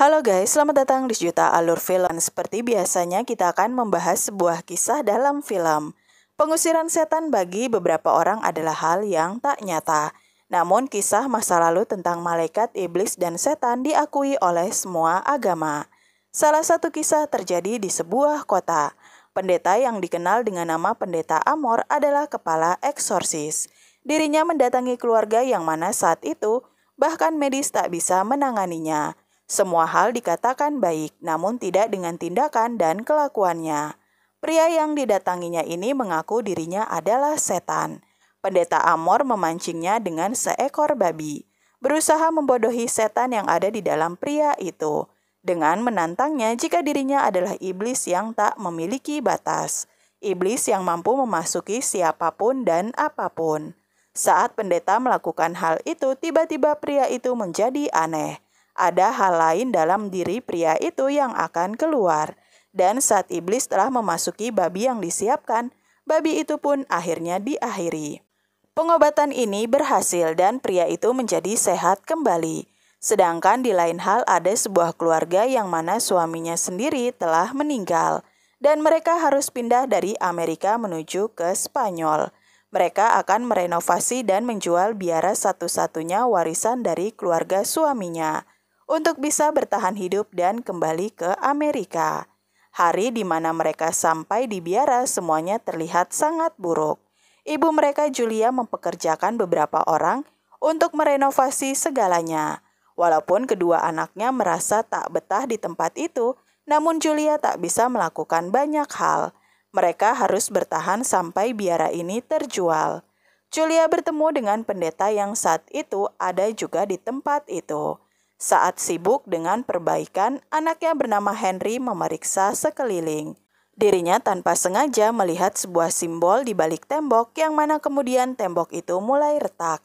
Halo guys, selamat datang di Juta Alur Film. Seperti biasanya kita akan membahas sebuah kisah dalam film. Pengusiran setan bagi beberapa orang adalah hal yang tak nyata. Namun kisah masa lalu tentang malaikat, iblis, dan setan diakui oleh semua agama. Salah satu kisah terjadi di sebuah kota. Pendeta yang dikenal dengan nama Pendeta Amor adalah kepala eksorsis. Dirinya mendatangi keluarga yang mana saat itu bahkan medis tak bisa menanganinya. Semua hal dikatakan baik, namun tidak dengan tindakan dan kelakuannya. Pria yang didatanginya ini mengaku dirinya adalah setan. Pendeta Amor memancingnya dengan seekor babi, berusaha membodohi setan yang ada di dalam pria itu, dengan menantangnya jika dirinya adalah iblis yang tak memiliki batas, iblis yang mampu memasuki siapapun dan apapun. Saat pendeta melakukan hal itu, tiba-tiba pria itu menjadi aneh ada hal lain dalam diri pria itu yang akan keluar. Dan saat iblis telah memasuki babi yang disiapkan, babi itu pun akhirnya diakhiri. Pengobatan ini berhasil dan pria itu menjadi sehat kembali. Sedangkan di lain hal ada sebuah keluarga yang mana suaminya sendiri telah meninggal dan mereka harus pindah dari Amerika menuju ke Spanyol. Mereka akan merenovasi dan menjual biara satu-satunya warisan dari keluarga suaminya untuk bisa bertahan hidup dan kembali ke Amerika. Hari di mana mereka sampai di biara semuanya terlihat sangat buruk. Ibu mereka Julia mempekerjakan beberapa orang untuk merenovasi segalanya. Walaupun kedua anaknya merasa tak betah di tempat itu, namun Julia tak bisa melakukan banyak hal. Mereka harus bertahan sampai biara ini terjual. Julia bertemu dengan pendeta yang saat itu ada juga di tempat itu. Saat sibuk dengan perbaikan, anaknya bernama Henry memeriksa sekeliling. Dirinya tanpa sengaja melihat sebuah simbol di balik tembok yang mana kemudian tembok itu mulai retak.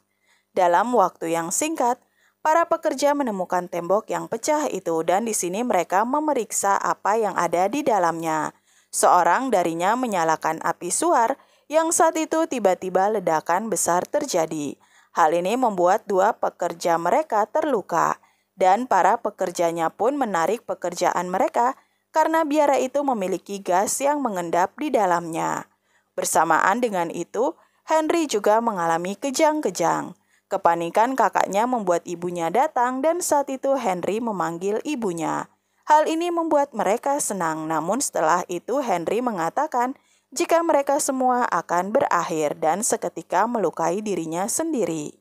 Dalam waktu yang singkat, para pekerja menemukan tembok yang pecah itu dan di sini mereka memeriksa apa yang ada di dalamnya. Seorang darinya menyalakan api suar yang saat itu tiba-tiba ledakan besar terjadi. Hal ini membuat dua pekerja mereka terluka dan para pekerjanya pun menarik pekerjaan mereka karena biara itu memiliki gas yang mengendap di dalamnya. Bersamaan dengan itu, Henry juga mengalami kejang-kejang. Kepanikan kakaknya membuat ibunya datang dan saat itu Henry memanggil ibunya. Hal ini membuat mereka senang, namun setelah itu Henry mengatakan jika mereka semua akan berakhir dan seketika melukai dirinya sendiri.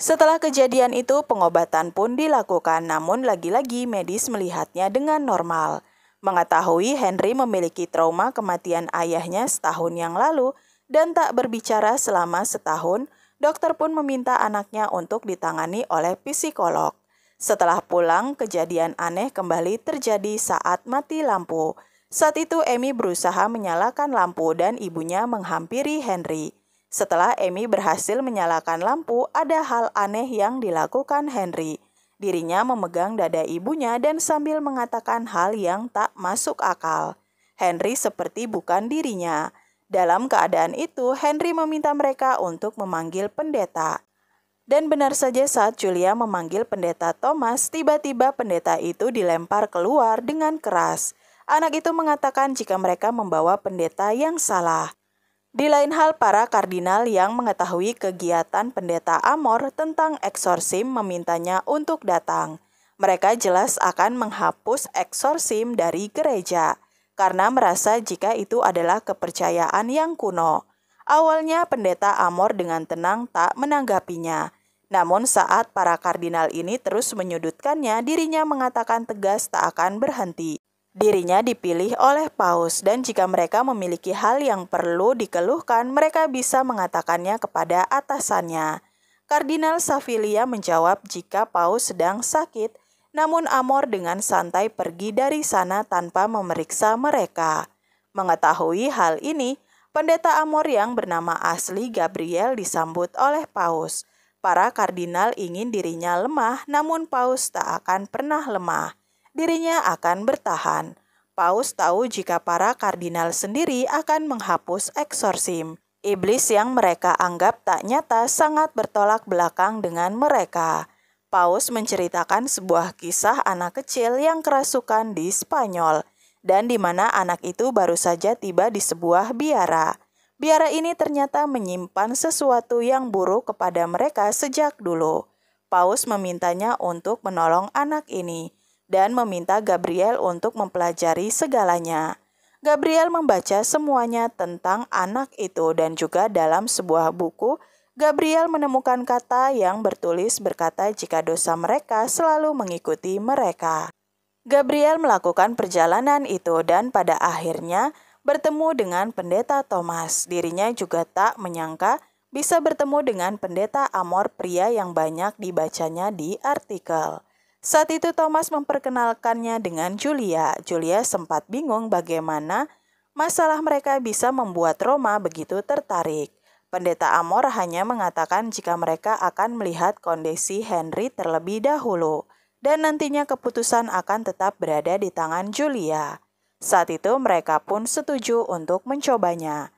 Setelah kejadian itu, pengobatan pun dilakukan, namun lagi-lagi medis melihatnya dengan normal. Mengetahui Henry memiliki trauma kematian ayahnya setahun yang lalu dan tak berbicara selama setahun, dokter pun meminta anaknya untuk ditangani oleh psikolog. Setelah pulang, kejadian aneh kembali terjadi saat mati lampu. Saat itu, Emmy berusaha menyalakan lampu dan ibunya menghampiri Henry. Setelah Amy berhasil menyalakan lampu, ada hal aneh yang dilakukan Henry. Dirinya memegang dada ibunya dan sambil mengatakan hal yang tak masuk akal. Henry seperti bukan dirinya. Dalam keadaan itu, Henry meminta mereka untuk memanggil pendeta. Dan benar saja saat Julia memanggil pendeta Thomas, tiba-tiba pendeta itu dilempar keluar dengan keras. Anak itu mengatakan jika mereka membawa pendeta yang salah. Di lain hal, para kardinal yang mengetahui kegiatan pendeta Amor tentang eksorsim memintanya untuk datang. Mereka jelas akan menghapus eksorsim dari gereja karena merasa jika itu adalah kepercayaan yang kuno. Awalnya pendeta Amor dengan tenang tak menanggapinya. Namun saat para kardinal ini terus menyudutkannya, dirinya mengatakan tegas tak akan berhenti. Dirinya dipilih oleh Paus, dan jika mereka memiliki hal yang perlu dikeluhkan, mereka bisa mengatakannya kepada atasannya. Kardinal Savilia menjawab jika Paus sedang sakit, namun Amor dengan santai pergi dari sana tanpa memeriksa mereka. Mengetahui hal ini, pendeta Amor yang bernama asli Gabriel disambut oleh Paus. Para kardinal ingin dirinya lemah, namun Paus tak akan pernah lemah dirinya akan bertahan. Paus tahu jika para kardinal sendiri akan menghapus eksorsim. Iblis yang mereka anggap tak nyata sangat bertolak belakang dengan mereka. Paus menceritakan sebuah kisah anak kecil yang kerasukan di Spanyol, dan di mana anak itu baru saja tiba di sebuah biara. Biara ini ternyata menyimpan sesuatu yang buruk kepada mereka sejak dulu. Paus memintanya untuk menolong anak ini, dan meminta Gabriel untuk mempelajari segalanya. Gabriel membaca semuanya tentang anak itu dan juga dalam sebuah buku, Gabriel menemukan kata yang bertulis berkata jika dosa mereka selalu mengikuti mereka. Gabriel melakukan perjalanan itu dan pada akhirnya bertemu dengan pendeta Thomas. Dirinya juga tak menyangka bisa bertemu dengan pendeta Amor pria yang banyak dibacanya di artikel. Saat itu Thomas memperkenalkannya dengan Julia. Julia sempat bingung bagaimana masalah mereka bisa membuat Roma begitu tertarik. Pendeta Amor hanya mengatakan jika mereka akan melihat kondisi Henry terlebih dahulu dan nantinya keputusan akan tetap berada di tangan Julia. Saat itu mereka pun setuju untuk mencobanya.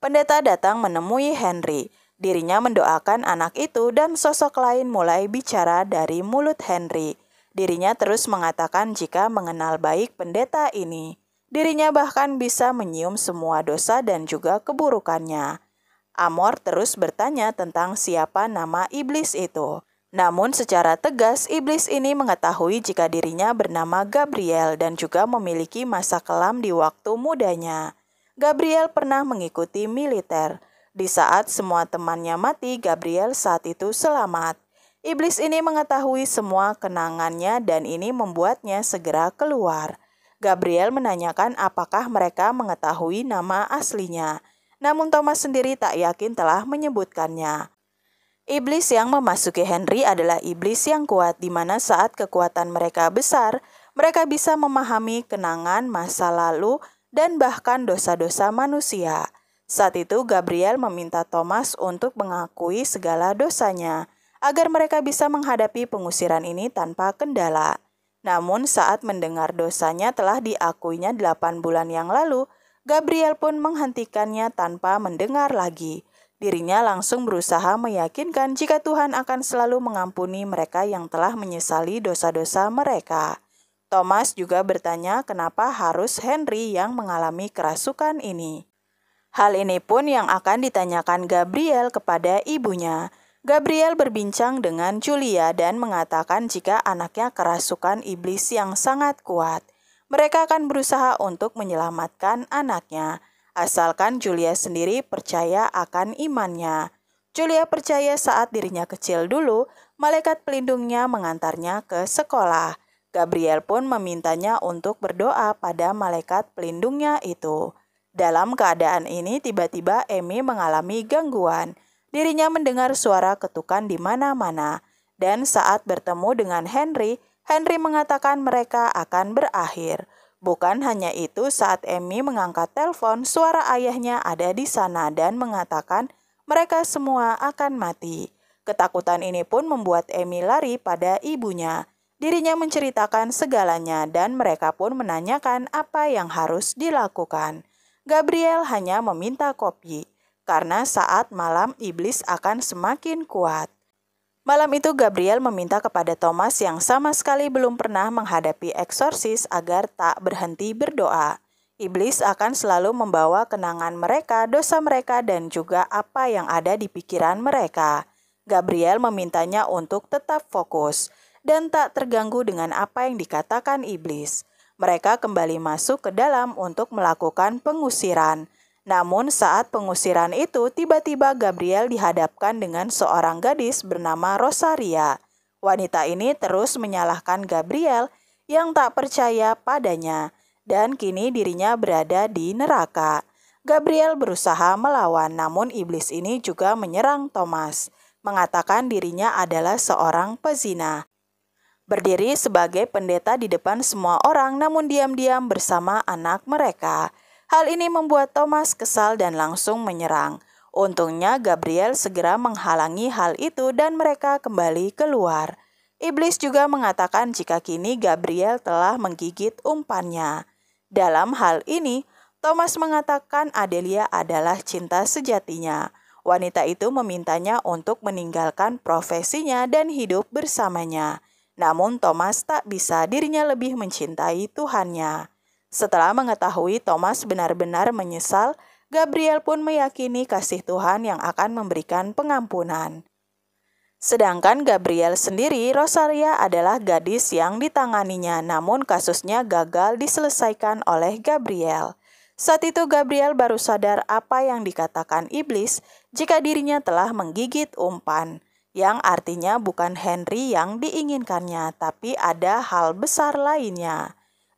Pendeta datang menemui Henry. Dirinya mendoakan anak itu dan sosok lain mulai bicara dari mulut Henry. Dirinya terus mengatakan jika mengenal baik pendeta ini. Dirinya bahkan bisa menyium semua dosa dan juga keburukannya. Amor terus bertanya tentang siapa nama iblis itu. Namun secara tegas, iblis ini mengetahui jika dirinya bernama Gabriel dan juga memiliki masa kelam di waktu mudanya. Gabriel pernah mengikuti militer. Di saat semua temannya mati, Gabriel saat itu selamat. Iblis ini mengetahui semua kenangannya dan ini membuatnya segera keluar. Gabriel menanyakan apakah mereka mengetahui nama aslinya. Namun Thomas sendiri tak yakin telah menyebutkannya. Iblis yang memasuki Henry adalah iblis yang kuat di mana saat kekuatan mereka besar, mereka bisa memahami kenangan masa lalu dan bahkan dosa-dosa manusia. Saat itu Gabriel meminta Thomas untuk mengakui segala dosanya agar mereka bisa menghadapi pengusiran ini tanpa kendala. Namun saat mendengar dosanya telah diakuinya delapan bulan yang lalu, Gabriel pun menghentikannya tanpa mendengar lagi. Dirinya langsung berusaha meyakinkan jika Tuhan akan selalu mengampuni mereka yang telah menyesali dosa-dosa mereka. Thomas juga bertanya kenapa harus Henry yang mengalami kerasukan ini. Hal ini pun yang akan ditanyakan Gabriel kepada ibunya. Gabriel berbincang dengan Julia dan mengatakan jika anaknya kerasukan iblis yang sangat kuat. Mereka akan berusaha untuk menyelamatkan anaknya, asalkan Julia sendiri percaya akan imannya. Julia percaya saat dirinya kecil dulu, malaikat pelindungnya mengantarnya ke sekolah. Gabriel pun memintanya untuk berdoa pada malaikat pelindungnya itu. Dalam keadaan ini, tiba-tiba Emmy mengalami gangguan Dirinya mendengar suara ketukan di mana-mana, dan saat bertemu dengan Henry, Henry mengatakan mereka akan berakhir. Bukan hanya itu, saat Emmy mengangkat telepon, suara ayahnya ada di sana dan mengatakan mereka semua akan mati. Ketakutan ini pun membuat Emmy lari pada ibunya. Dirinya menceritakan segalanya dan mereka pun menanyakan apa yang harus dilakukan. Gabriel hanya meminta kopi karena saat malam iblis akan semakin kuat. Malam itu Gabriel meminta kepada Thomas yang sama sekali belum pernah menghadapi eksorsis agar tak berhenti berdoa. Iblis akan selalu membawa kenangan mereka, dosa mereka, dan juga apa yang ada di pikiran mereka. Gabriel memintanya untuk tetap fokus dan tak terganggu dengan apa yang dikatakan iblis. Mereka kembali masuk ke dalam untuk melakukan pengusiran namun saat pengusiran itu tiba-tiba Gabriel dihadapkan dengan seorang gadis bernama Rosaria. Wanita ini terus menyalahkan Gabriel yang tak percaya padanya dan kini dirinya berada di neraka. Gabriel berusaha melawan namun iblis ini juga menyerang Thomas, mengatakan dirinya adalah seorang pezina. Berdiri sebagai pendeta di depan semua orang namun diam-diam bersama anak mereka. Hal ini membuat Thomas kesal dan langsung menyerang. Untungnya Gabriel segera menghalangi hal itu dan mereka kembali keluar. Iblis juga mengatakan jika kini Gabriel telah menggigit umpannya. Dalam hal ini, Thomas mengatakan Adelia adalah cinta sejatinya. Wanita itu memintanya untuk meninggalkan profesinya dan hidup bersamanya. Namun Thomas tak bisa dirinya lebih mencintai Tuhannya. Setelah mengetahui Thomas benar-benar menyesal, Gabriel pun meyakini kasih Tuhan yang akan memberikan pengampunan. Sedangkan Gabriel sendiri, Rosaria adalah gadis yang ditanganinya, namun kasusnya gagal diselesaikan oleh Gabriel. Saat itu Gabriel baru sadar apa yang dikatakan iblis jika dirinya telah menggigit umpan, yang artinya bukan Henry yang diinginkannya, tapi ada hal besar lainnya.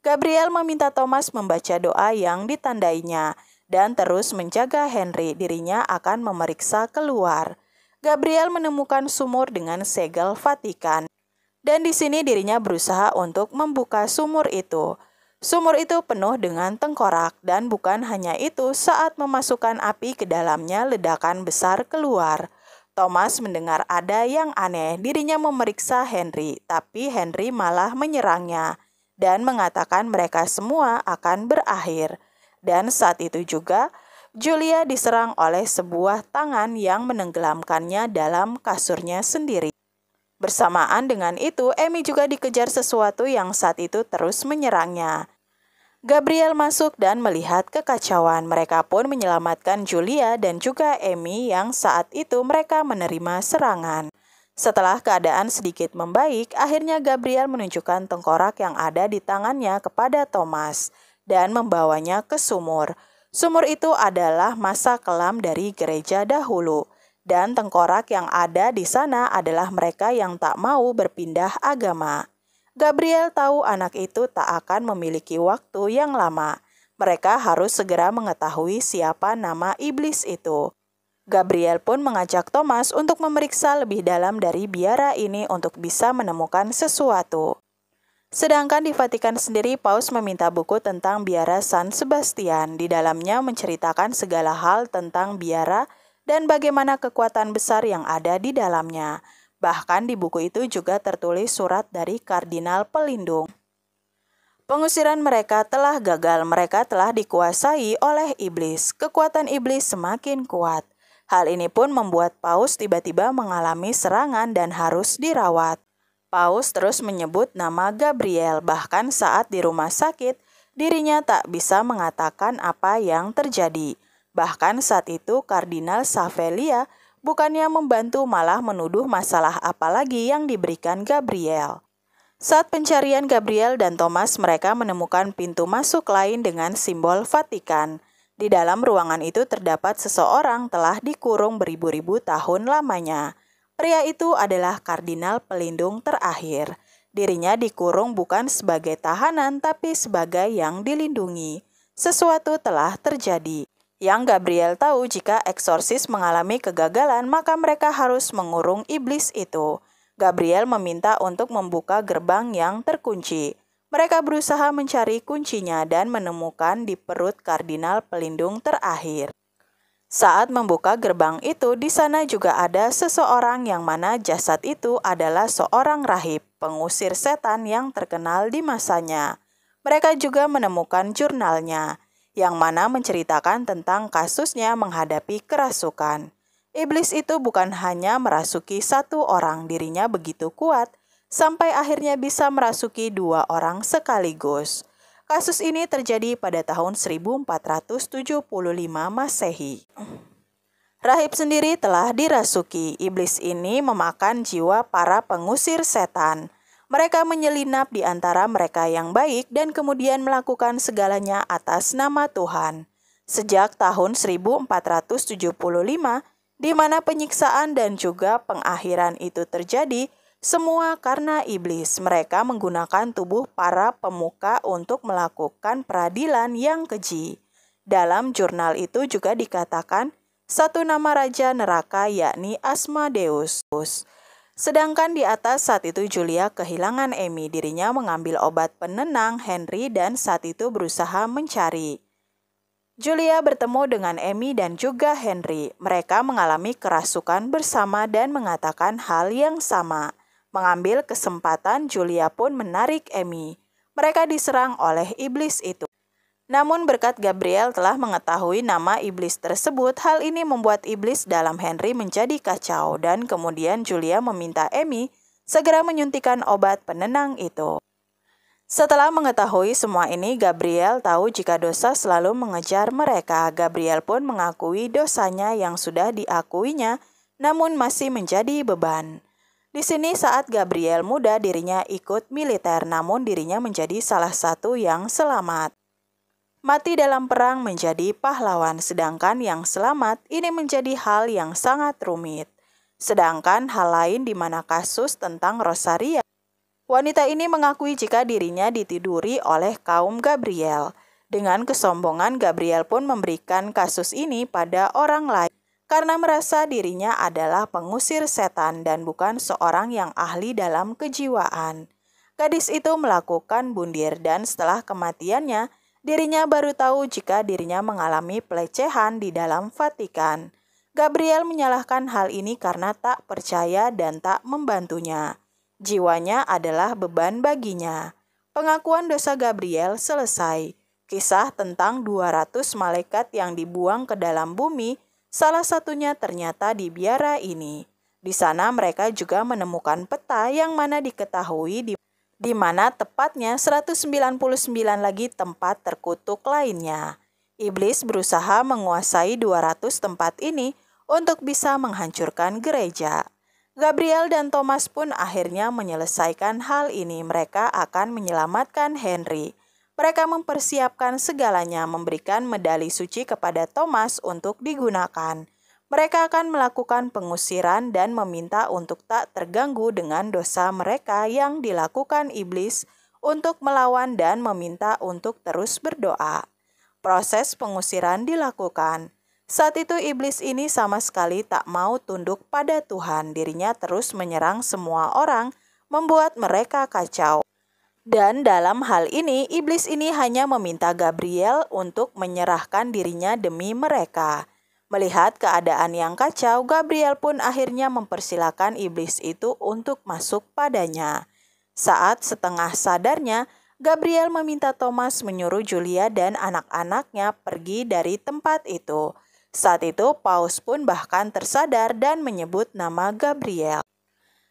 Gabriel meminta Thomas membaca doa yang ditandainya dan terus menjaga Henry dirinya akan memeriksa keluar. Gabriel menemukan sumur dengan segel Vatikan dan di sini dirinya berusaha untuk membuka sumur itu. Sumur itu penuh dengan tengkorak dan bukan hanya itu saat memasukkan api ke dalamnya ledakan besar keluar. Thomas mendengar ada yang aneh, dirinya memeriksa Henry, tapi Henry malah menyerangnya dan mengatakan mereka semua akan berakhir. Dan saat itu juga, Julia diserang oleh sebuah tangan yang menenggelamkannya dalam kasurnya sendiri. Bersamaan dengan itu, Emmy juga dikejar sesuatu yang saat itu terus menyerangnya. Gabriel masuk dan melihat kekacauan. Mereka pun menyelamatkan Julia dan juga Emmy yang saat itu mereka menerima serangan. Setelah keadaan sedikit membaik, akhirnya Gabriel menunjukkan tengkorak yang ada di tangannya kepada Thomas dan membawanya ke sumur. Sumur itu adalah masa kelam dari gereja dahulu, dan tengkorak yang ada di sana adalah mereka yang tak mau berpindah agama. Gabriel tahu anak itu tak akan memiliki waktu yang lama. Mereka harus segera mengetahui siapa nama iblis itu. Gabriel pun mengajak Thomas untuk memeriksa lebih dalam dari biara ini untuk bisa menemukan sesuatu. Sedangkan di Vatikan sendiri, Paus meminta buku tentang biara San Sebastian. Di dalamnya menceritakan segala hal tentang biara dan bagaimana kekuatan besar yang ada di dalamnya. Bahkan di buku itu juga tertulis surat dari Kardinal Pelindung. Pengusiran mereka telah gagal, mereka telah dikuasai oleh iblis. Kekuatan iblis semakin kuat. Hal ini pun membuat Paus tiba-tiba mengalami serangan dan harus dirawat. Paus terus menyebut nama Gabriel, bahkan saat di rumah sakit, dirinya tak bisa mengatakan apa yang terjadi. Bahkan saat itu Kardinal Savelia bukannya membantu malah menuduh masalah apa lagi yang diberikan Gabriel. Saat pencarian Gabriel dan Thomas mereka menemukan pintu masuk lain dengan simbol Vatikan. Di dalam ruangan itu terdapat seseorang telah dikurung beribu-ribu tahun lamanya. Pria itu adalah kardinal pelindung terakhir. Dirinya dikurung bukan sebagai tahanan, tapi sebagai yang dilindungi. Sesuatu telah terjadi. Yang Gabriel tahu jika eksorsis mengalami kegagalan, maka mereka harus mengurung iblis itu. Gabriel meminta untuk membuka gerbang yang terkunci. Mereka berusaha mencari kuncinya dan menemukan di perut kardinal pelindung terakhir. Saat membuka gerbang itu, di sana juga ada seseorang yang mana jasad itu adalah seorang rahib, pengusir setan yang terkenal di masanya. Mereka juga menemukan jurnalnya, yang mana menceritakan tentang kasusnya menghadapi kerasukan. Iblis itu bukan hanya merasuki satu orang dirinya begitu kuat, sampai akhirnya bisa merasuki dua orang sekaligus. Kasus ini terjadi pada tahun 1475 Masehi. Rahib sendiri telah dirasuki. Iblis ini memakan jiwa para pengusir setan. Mereka menyelinap di antara mereka yang baik dan kemudian melakukan segalanya atas nama Tuhan. Sejak tahun 1475, di mana penyiksaan dan juga pengakhiran itu terjadi, semua karena iblis, mereka menggunakan tubuh para pemuka untuk melakukan peradilan yang keji. Dalam jurnal itu juga dikatakan satu nama raja neraka yakni Asmodeus. Sedangkan di atas saat itu Julia kehilangan Emmy, dirinya mengambil obat penenang Henry dan saat itu berusaha mencari. Julia bertemu dengan Emmy dan juga Henry. Mereka mengalami kerasukan bersama dan mengatakan hal yang sama. Mengambil kesempatan, Julia pun menarik Emmy. Mereka diserang oleh iblis itu. Namun berkat Gabriel telah mengetahui nama iblis tersebut, hal ini membuat iblis dalam Henry menjadi kacau dan kemudian Julia meminta Emmy segera menyuntikan obat penenang itu. Setelah mengetahui semua ini, Gabriel tahu jika dosa selalu mengejar mereka. Gabriel pun mengakui dosanya yang sudah diakuinya, namun masih menjadi beban. Di sini saat Gabriel muda dirinya ikut militer namun dirinya menjadi salah satu yang selamat. Mati dalam perang menjadi pahlawan sedangkan yang selamat ini menjadi hal yang sangat rumit. Sedangkan hal lain di mana kasus tentang Rosaria. Wanita ini mengakui jika dirinya ditiduri oleh kaum Gabriel. Dengan kesombongan Gabriel pun memberikan kasus ini pada orang lain karena merasa dirinya adalah pengusir setan dan bukan seorang yang ahli dalam kejiwaan. Gadis itu melakukan bundir dan setelah kematiannya, dirinya baru tahu jika dirinya mengalami pelecehan di dalam Vatikan. Gabriel menyalahkan hal ini karena tak percaya dan tak membantunya. Jiwanya adalah beban baginya. Pengakuan dosa Gabriel selesai. Kisah tentang 200 malaikat yang dibuang ke dalam bumi Salah satunya ternyata di biara ini. Di sana mereka juga menemukan peta yang mana diketahui di di mana tepatnya 199 lagi tempat terkutuk lainnya. Iblis berusaha menguasai 200 tempat ini untuk bisa menghancurkan gereja. Gabriel dan Thomas pun akhirnya menyelesaikan hal ini. Mereka akan menyelamatkan Henry mereka mempersiapkan segalanya memberikan medali suci kepada Thomas untuk digunakan. Mereka akan melakukan pengusiran dan meminta untuk tak terganggu dengan dosa mereka yang dilakukan iblis untuk melawan dan meminta untuk terus berdoa. Proses pengusiran dilakukan. Saat itu iblis ini sama sekali tak mau tunduk pada Tuhan, dirinya terus menyerang semua orang, membuat mereka kacau. Dan dalam hal ini, iblis ini hanya meminta Gabriel untuk menyerahkan dirinya demi mereka. Melihat keadaan yang kacau, Gabriel pun akhirnya mempersilahkan iblis itu untuk masuk padanya. Saat setengah sadarnya, Gabriel meminta Thomas menyuruh Julia dan anak-anaknya pergi dari tempat itu. Saat itu, Paus pun bahkan tersadar dan menyebut nama Gabriel.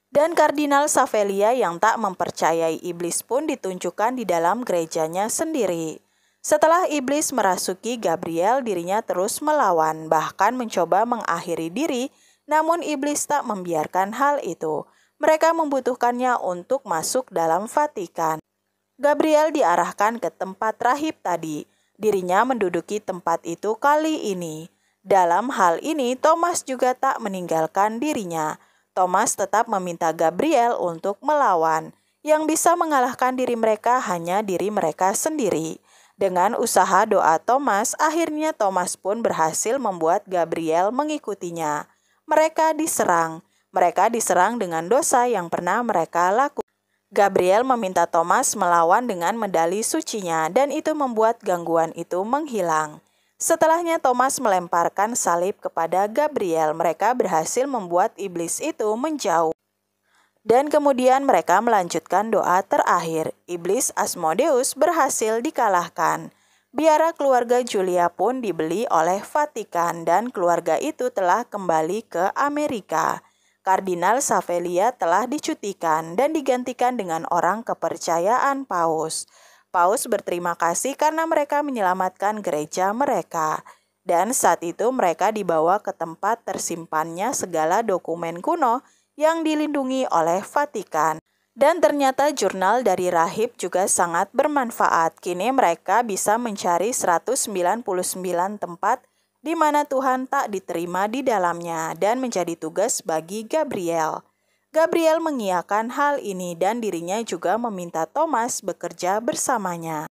Dan Kardinal Savelia yang tak mempercayai iblis pun ditunjukkan di dalam gerejanya sendiri. Setelah iblis merasuki Gabriel, dirinya terus melawan, bahkan mencoba mengakhiri diri, namun iblis tak membiarkan hal itu. Mereka membutuhkannya untuk masuk dalam Vatikan. Gabriel diarahkan ke tempat rahib tadi. Dirinya menduduki tempat itu kali ini. Dalam hal ini, Thomas juga tak meninggalkan dirinya. Thomas tetap meminta Gabriel untuk melawan. Yang bisa mengalahkan diri mereka hanya diri mereka sendiri. Dengan usaha doa Thomas, akhirnya Thomas pun berhasil membuat Gabriel mengikutinya. Mereka diserang. Mereka diserang dengan dosa yang pernah mereka lakukan. Gabriel meminta Thomas melawan dengan medali sucinya dan itu membuat gangguan itu menghilang. Setelahnya Thomas melemparkan salib kepada Gabriel. Mereka berhasil membuat iblis itu menjauh. Dan kemudian mereka melanjutkan doa terakhir. Iblis Asmodeus berhasil dikalahkan. Biara keluarga Julia pun dibeli oleh Vatikan dan keluarga itu telah kembali ke Amerika. Kardinal Savelia telah dicutikan dan digantikan dengan orang kepercayaan Paus. Paus berterima kasih karena mereka menyelamatkan gereja mereka. Dan saat itu mereka dibawa ke tempat tersimpannya segala dokumen kuno yang dilindungi oleh Vatikan. Dan ternyata jurnal dari rahib juga sangat bermanfaat. Kini mereka bisa mencari 199 tempat di mana Tuhan tak diterima di dalamnya dan menjadi tugas bagi Gabriel. Gabriel mengiakan hal ini dan dirinya juga meminta Thomas bekerja bersamanya.